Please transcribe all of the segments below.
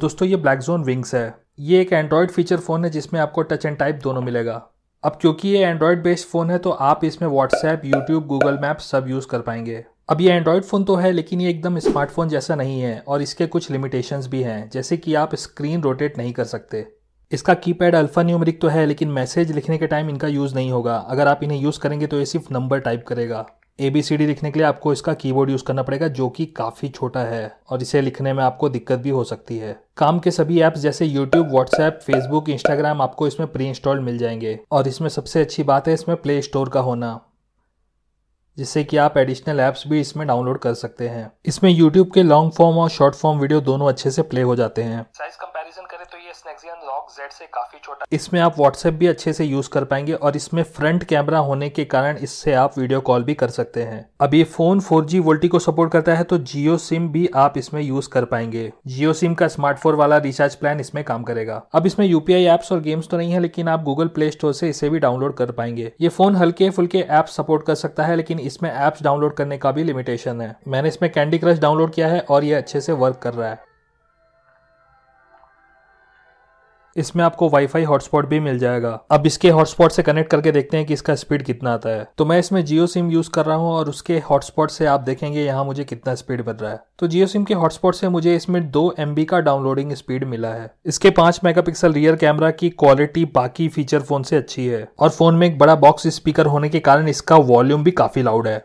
दोस्तों ये black zone wings है ये एक एंड्रॉयड फीचर फ़ोन है जिसमें आपको टच एंड टाइप दोनों मिलेगा अब क्योंकि ये एंड्रॉयड बेस्ड फ़ोन है तो आप इसमें व्हाट्सएप यूट्यूब गूगल मैप सब यूज़ कर पाएंगे अब ये एंड्रॉयड फ़ोन तो है लेकिन ये एकदम स्मार्टफोन जैसा नहीं है और इसके कुछ लिमिटेशंस भी हैं जैसे कि आप स्क्रीन रोटेट नहीं कर सकते इसका कीपैड अल्फा न्यूमरिक तो है लेकिन मैसेज लिखने के टाइम इनका यूज़ नहीं होगा अगर आप इन्हें यूज़ करेंगे तो ये सिर्फ नंबर टाइप करेगा ए बी सी डी लिखने के लिए आपको इसका कीबोर्ड यूज़ करना पड़ेगा जो कि काफ़ी छोटा है और इसे लिखने में आपको दिक्कत भी हो सकती है काम के सभी ऐप्स जैसे यूट्यूब व्हाट्सएप फेसबुक इंस्टाग्राम आपको इसमें प्री इंस्टॉल्ड मिल जाएंगे और इसमें सबसे अच्छी बात है इसमें प्ले स्टोर का होना जिससे कि आप एडिशनल ऐप्स भी इसमें डाउनलोड कर सकते हैं इसमें यूट्यूब के लॉन्ग फॉर्म और शॉर्ट फॉर्म वीडियो दोनों अच्छे से प्ले हो जाते हैं कंपैरिजन करें तो ये Snapdragon लॉक Z से काफ़ी छोटा इसमें आप WhatsApp भी अच्छे से यूज़ कर पाएंगे और इसमें फ्रंट कैमरा होने के कारण इससे आप वीडियो कॉल भी कर सकते हैं अब ये फ़ोन 4G वोल्टी को सपोर्ट करता है तो जियो सिम भी आप इसमें यूज़ कर पाएंगे जियो सिम का स्मार्टफोन वाला रिचार्ज प्लान इसमें काम करेगा अब इसमें यूपीआई एप्स और गेम्स तो नहीं है लेकिन आप गूगल प्ले स्टोर से इसे भी डाउनलोड कर पाएंगे ये फ़ोन हल्के फुल्के ऐप्स सपोर्ट कर सकता है लेकिन इसमें ऐप्स डाउनलोड करने का भी लिमिटेशन है मैंने इसमें कैंडी क्रश डाउनलोड किया है और ये अच्छे से वर्क कर रहा है इसमें आपको वाईफाई हॉटस्पॉट भी मिल जाएगा अब इसके हॉटस्पॉट से कनेक्ट करके देखते हैं कि इसका स्पीड कितना आता है तो मैं इसमें जियो सिम यूज कर रहा हूँ और उसके हॉटस्पॉट से आप देखेंगे यहाँ मुझे कितना स्पीड बन रहा है तो जियो सिम के हॉटस्पॉट से मुझे इसमें दो एम का डाउनलोडिंग स्पीड मिला है इसके पांच मेगा रियर कैमरा की क्वालिटी बाकी फीचर फोन से अच्छी है और फोन में एक बड़ा बॉक्स स्पीकर होने के कारण इसका वॉल्यूम भी काफी लाउड है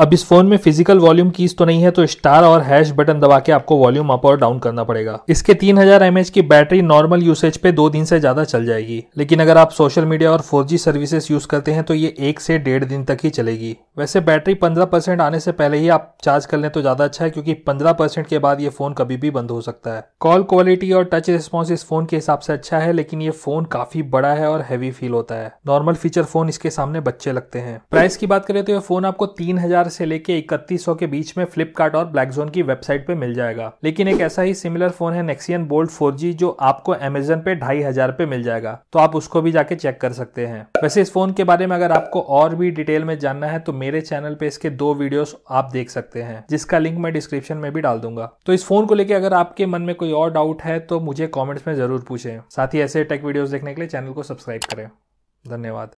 अब इस फोन में फिजिकल वॉल्यूम कीज तो नहीं है तो स्टार और हैश बटन दबा के आपको वॉल्यूम अप और डाउन करना पड़ेगा इसके तीन हजार की बैटरी नॉर्मल यूसेज पे दो दिन से ज्यादा चल जाएगी लेकिन अगर आप सोशल मीडिया और फोर सर्विसेज यूज करते हैं तो ये एक से डेढ़ दिन तक ही चलेगी वैसे बैटरी पंद्रह परसेंट आने से पहले ही आप चार्ज कर लें तो ज्यादा अच्छा है क्योंकि पंद्रह परसेंट के बाद ये फोन कभी भी बंद हो सकता है कॉल क्वालिटी और टच रिस्पॉन्स इस फोन के हिसाब से अच्छा है लेकिन ये फोन काफी बड़ा है और हैवी फील होता है नॉर्मल फीचर फोन इसके सामने बच्चे लगते हैं प्राइस की बात करें तो ये फोन आपको तीन हजार हजार से लेके इकतीस सौ के बीच में फ्लिपकार्ट और ब्लैक जोन की वेबसाइट पे मिल जाएगा लेकिन एक ऐसा ही सिमिलर फोन है नेक्सियन बोल्ट फोर जो आपको अमेजन पे ढाई हजार पे मिल जाएगा तो आप उसको भी जाके चेक कर सकते हैं वैसे इस फोन के बारे में अगर आपको और भी डिटेल में जानना है तो मेरे चैनल पे इसके दो वीडियो आप देख सकते हैं जिसका लिंक मैं डिस्क्रिप्शन में भी डाल दूंगा तो इस फोन को लेकर अगर आपके मन में कोई और डाउट है तो मुझे कॉमेंट्स में जरूर पूछे साथ ही ऐसे टेक वीडियो देखने के लिए चैनल को सब्सक्राइब करें धन्यवाद